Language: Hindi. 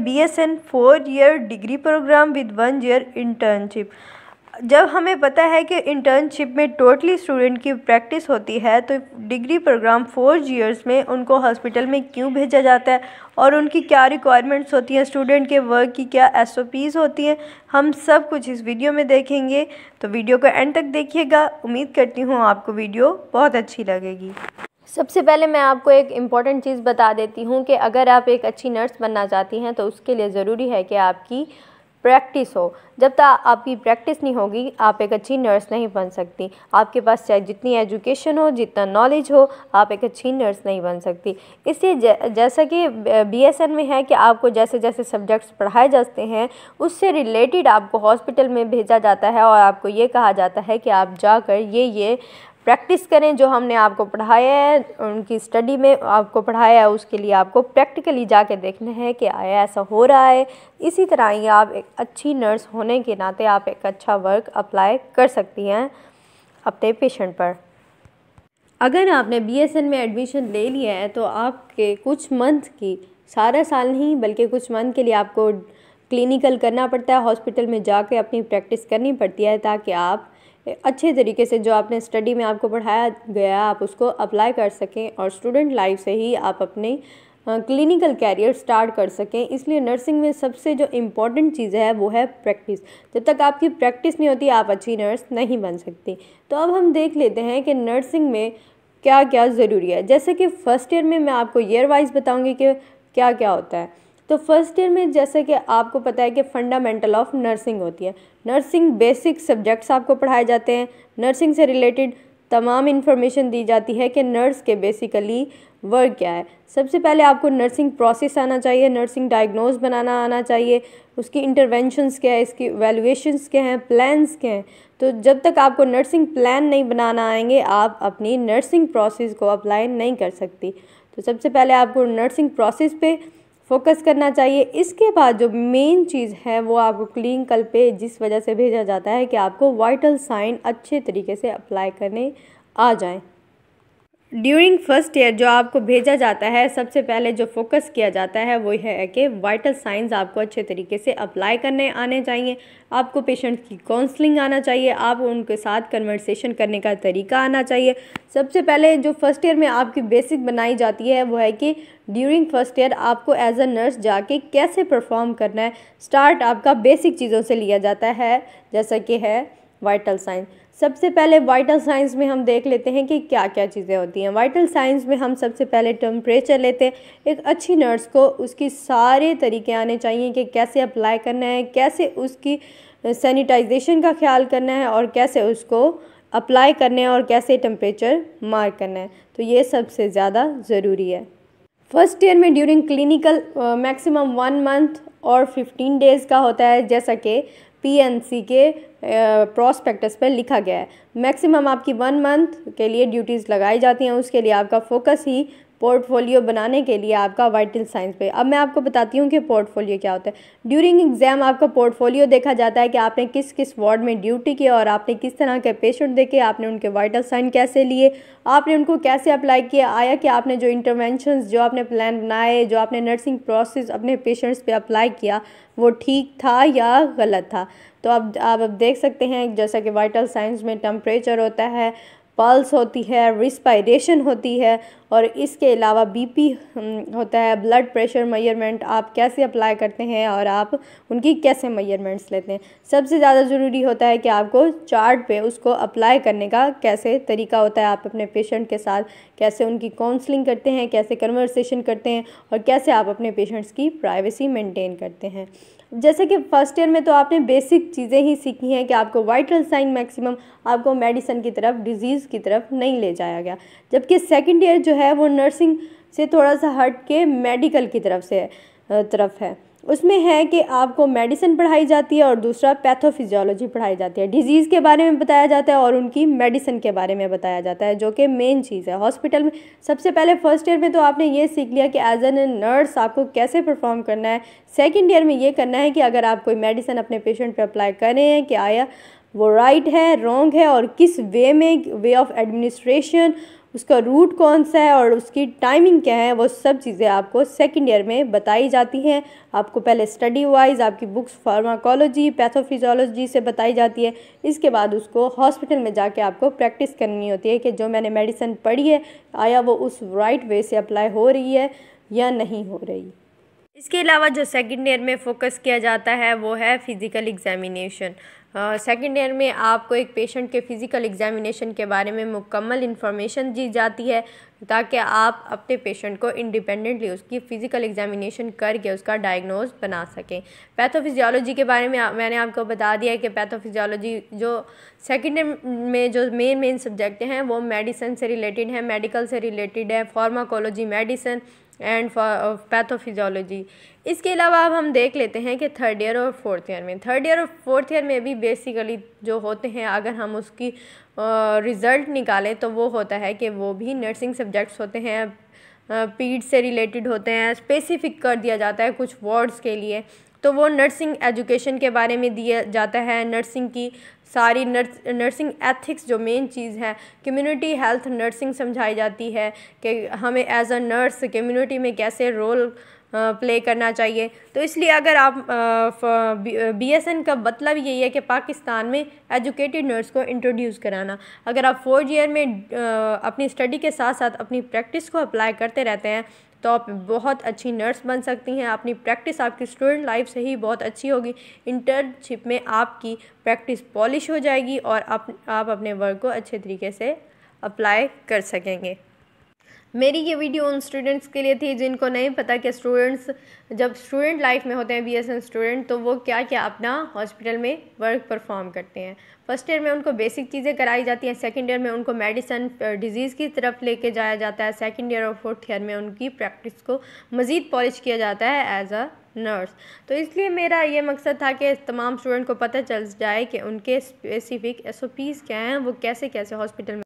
है an four year degree programme with one year internship जब हमें पता है कि इंटर्नशिप में टोटली स्टूडेंट की प्रैक्टिस होती है तो डिग्री प्रोग्राम फोर ईयर्स में उनको हॉस्पिटल में क्यों भेजा जाता है और उनकी क्या रिक्वायरमेंट्स होती हैं स्टूडेंट के वर्क की क्या एस होती हैं हम सब कुछ इस वीडियो में देखेंगे तो वीडियो को एंड तक देखिएगा उम्मीद करती हूँ आपको वीडियो बहुत अच्छी लगेगी सबसे पहले मैं आपको एक इम्पॉर्टेंट चीज़ बता देती हूँ कि अगर आप एक अच्छी नर्स बनना चाहती हैं तो उसके लिए ज़रूरी है कि आपकी प्रैक्टिस हो जब तक आपकी प्रैक्टिस नहीं होगी आप एक अच्छी नर्स नहीं बन सकती आपके पास चाहे जितनी एजुकेशन हो जितना नॉलेज हो आप एक अच्छी नर्स नहीं बन सकती इसलिए जैसा कि बीएसएन में है कि आपको जैसे जैसे सब्जेक्ट्स पढ़ाए जाते हैं उससे रिलेटेड आपको हॉस्पिटल में भेजा जाता है और आपको ये कहा जाता है कि आप जाकर ये ये प्रैक्टिस करें जो हमने आपको पढ़ाया है उनकी स्टडी में आपको पढ़ाया है उसके लिए आपको प्रैक्टिकली जाके देखना है कि आया ऐसा हो रहा है इसी तरह ही आप एक अच्छी नर्स होने के नाते आप एक अच्छा वर्क अप्लाई कर सकती हैं अपने पेशेंट पर अगर आपने एन में एडमिशन ले लिया है तो आपके कुछ मंथ की सारा साल नहीं बल्कि कुछ मंथ के लिए आपको क्लिनिकल करना पड़ता है हॉस्पिटल में जाके अपनी प्रैक्टिस करनी पड़ती है ताकि आप अच्छे तरीके से जो आपने स्टडी में आपको पढ़ाया गया आप उसको अप्लाई कर सकें और स्टूडेंट लाइफ से ही आप अपने क्लिनिकल कैरियर स्टार्ट कर सकें इसलिए नर्सिंग में सबसे जो इम्पॉर्टेंट चीज़ है वो है प्रैक्टिस जब तक आपकी प्रैक्टिस नहीं होती आप अच्छी नर्स नहीं बन सकती तो अब हम देख लेते हैं कि नर्सिंग में क्या क्या ज़रूरी है जैसे कि फ़र्स्ट ईयर में मैं आपको ईयर वाइज बताऊँगी कि क्या क्या होता है तो फर्स्ट ईयर में जैसे कि आपको पता है कि फंडामेंटल ऑफ नर्सिंग होती है नर्सिंग बेसिक सब्जेक्ट्स आपको पढ़ाए जाते हैं नर्सिंग से रिलेटेड तमाम इन्फॉर्मेशन दी जाती है कि नर्स के बेसिकली वर्क क्या है सबसे पहले आपको नर्सिंग प्रोसेस आना चाहिए नर्सिंग डायग्नोज बनाना आना चाहिए उसकी इंटरवेंशंस क्या है इसकी वैल्यूएशंस क्या हैं प्लान्स क्या हैं तो जब तक आपको नर्सिंग प्लान नहीं बनाना आएंगे आप अपनी नर्सिंग प्रोसेस को अप्लाई नहीं कर सकती तो सबसे पहले आपको नर्सिंग प्रोसेस पे फोकस करना चाहिए इसके बाद जो मेन चीज़ है वो आपको कल पे जिस वजह से भेजा जाता है कि आपको वाइटल साइन अच्छे तरीके से अप्लाई करने आ जाएं ड्यूरिंग फर्स्ट ईयर जो आपको भेजा जाता है सबसे पहले जो फोकस किया जाता है वो है कि वाइटल साइंस आपको अच्छे तरीके से अप्लाई करने आने चाहिए आपको पेशेंट की काउंसलिंग आना चाहिए आप उनके साथ कन्वर्सेशन करने का तरीका आना चाहिए सबसे पहले जो फर्स्ट ईयर में आपकी बेसिक बनाई जाती है वो है कि ड्यूरिंग फर्स्ट ईयर आपको एज अ नर्स जाके कैसे परफॉर्म करना है स्टार्ट आपका बेसिक चीज़ों से लिया जाता है जैसा कि है वाइटल साइंस सबसे पहले वाइटल साइंस में हम देख लेते हैं कि क्या क्या चीज़ें होती हैं वाइटल साइंस में हम सबसे पहले टेम्परेचर लेते हैं एक अच्छी नर्स को उसकी सारे तरीके आने चाहिए कि कैसे अप्लाई करना है कैसे उसकी सैनिटाइजेशन का ख्याल करना है और कैसे उसको अप्लाई करना है और कैसे टम्परेचर मार करना है तो ये सबसे ज़्यादा ज़रूरी है फर्स्ट ईयर में during clinical maximum one month और फिफ्टीन डेज़ का होता है जैसा कि पी के प्रॉस्पेक्टस पर लिखा गया है मैक्सिमम आपकी वन मंथ के लिए ड्यूटीज़ लगाई जाती हैं उसके लिए आपका फोकस ही पोर्टफोलियो बनाने के लिए आपका वाइटल साइंस पे अब मैं आपको बताती हूँ कि पोर्टफोलियो क्या होता है ड्यूरिंग एग्ज़ाम आपका पोर्टफोलियो देखा जाता है कि आपने किस किस वार्ड में ड्यूटी किया और आपने किस तरह के पेशेंट देखे आपने उनके वाइटल साइन कैसे लिए आपने उनको कैसे अप्लाई किया आया कि आपने जो इंटरवेंशन जो आपने प्लान बनाए जो आपने नर्सिंग प्रोसेस अपने पेशेंट्स पर अप्लाई किया वो ठीक था या गलत था तो अब आप, आप, देख सकते हैं जैसा कि वाइटल साइंस में टम्परेचर होता है पल्स होती है रिस्पायरेशन होती है और इसके अलावा बीपी हम्म, होता है ब्लड प्रेशर मेयरमेंट आप कैसे अप्लाई करते हैं और आप उनकी कैसे मेयरमेंट्स लेते हैं सबसे ज़्यादा ज़रूरी होता है कि आपको चार्ट पे उसको अप्लाई करने का कैसे तरीका होता है आप अपने पेशेंट के साथ कैसे उनकी काउंसलिंग करते हैं कैसे कन्वर्सेशन करते हैं और कैसे आप अपने पेशेंट्स की प्राइवेसी मेनटेन करते हैं जैसे कि फर्स्ट ईयर में तो आपने बेसिक चीज़ें ही सीखी हैं कि आपको वाइटल साइन मैक्सिमम आपको मेडिसन की तरफ डिजीज़ स्टडीज़ की तरफ नहीं ले जाया गया जबकि सेकेंड ईयर जो है वो नर्सिंग से थोड़ा सा हट के मेडिकल की तरफ से तरफ है उसमें है कि आपको मेडिसिन पढ़ाई जाती है और दूसरा पैथोफिजियोलॉजी पढ़ाई जाती है डिजीज़ के बारे में बताया जाता है और उनकी मेडिसिन के बारे में बताया जाता है जो कि मेन चीज़ है हॉस्पिटल में सबसे पहले फर्स्ट ईयर में तो आपने ये सीख लिया कि एज एन नर्स आपको कैसे परफॉर्म करना है सेकेंड ईयर में ये करना है कि अगर आप कोई मेडिसिन अपने पेशेंट पर अप्लाई करें कि आया वो राइट right है रॉन्ग है और किस वे में वे ऑफ एडमिनिस्ट्रेशन उसका रूट कौन सा है और उसकी टाइमिंग क्या है वो सब चीज़ें आपको सेकेंड ईयर में बताई जाती हैं आपको पहले स्टडी वाइज आपकी बुक्स फार्माकोलॉजी पैथोफिजोलॉजी से बताई जाती है इसके बाद उसको हॉस्पिटल में जाके आपको प्रैक्टिस करनी होती है कि जो मैंने मेडिसिन पढ़ी है आया वो उस राइट वे से अप्लाई हो रही है या नहीं हो रही इसके अलावा जो सेकेंड ईयर में फोकस किया जाता है वो है फ़िज़िकल एग्ज़ामिनेशन सेकेंड हाँ, ईयर में आपको एक पेशेंट के फ़िज़िकल एग्ज़ामिनेशन के बारे में मुकम्मल इन्फॉर्मेशन दी जाती है ताकि आप अपने पेशेंट को इंडिपेंडेंटली उसकी फ़िज़िकल एग्जामिनेशन करके उसका डायग्नोज बना सकें पैथोफिजियोलॉजी के बारे में आ, मैंने आपको बता दिया कि पैथोफिजियोलॉजी जो सेकेंड में जो मेन मेन सब्जेक्ट हैं वो मेडिसिन से रिलेटेड हैं मेडिकल से रिलेटेड है pharmacology medicine and pathophysiology uh, इसके अलावा अब हम देख लेते हैं कि थर्ड ईयर और फोर्थ ईयर में थर्ड ईयर और फोर्थ ईयर में भी बेसिकली जो होते हैं अगर हम उसकी रिज़ल्ट uh, निकालें तो वो होता है कि वो भी नर्सिंग सब्जेक्ट्स होते हैं पीड uh, से रिलेटेड होते हैं स्पेसिफिक कर दिया जाता है कुछ वर्ड्स के लिए तो वो नर्सिंग एजुकेशन के बारे में दिया जाता है नर्सिंग की सारी नर्स नर्सिंग एथिक्स जो मेन चीज़ है कम्युनिटी हेल्थ नर्सिंग समझाई जाती है कि हमें एज अ नर्स कम्युनिटी में कैसे रोल प्ले करना चाहिए तो इसलिए अगर आप बी एस एन का मतलब यही है कि पाकिस्तान में एजुकेटेड नर्स को इंट्रोड्यूस कराना अगर आप फोर्थ ईयर में अपनी स्टडी के साथ साथ अपनी प्रैक्टिस को अप्लाई करते रहते हैं तो आप बहुत अच्छी नर्स बन सकती हैं अपनी प्रैक्टिस आपकी स्टूडेंट लाइफ से ही बहुत अच्छी होगी इंटर्नशिप में आपकी प्रैक्टिस पॉलिश हो जाएगी और आप, आप अपने वर्क को अच्छे तरीके से अप्लाई कर सकेंगे मेरी ये वीडियो उन स्टूडेंट्स के लिए थी जिनको नहीं पता कि स्टूडेंट्स जब स्टूडेंट लाइफ में होते हैं बी एस एन स्टूडेंट तो वो क्या क्या अपना हॉस्पिटल में वर्क परफॉर्म करते हैं फर्स्ट ईयर में उनको बेसिक चीज़ें कराई जाती हैं सेकेंड ईयर में उनको मेडिसन डिजीज़ की तरफ लेके जाया जाता है सेकेंड ईयर और फोर्थ ईयर में उनकी प्रैक्टिस को मज़ीद पॉलिश किया जाता है एज अ नर्स तो इसलिए मेरा ये मकसद था कि तमाम स्टूडेंट को पता चल जाए कि उनके स्पेसिफ़िक एस क्या हैं वो कैसे कैसे हॉस्पिटल में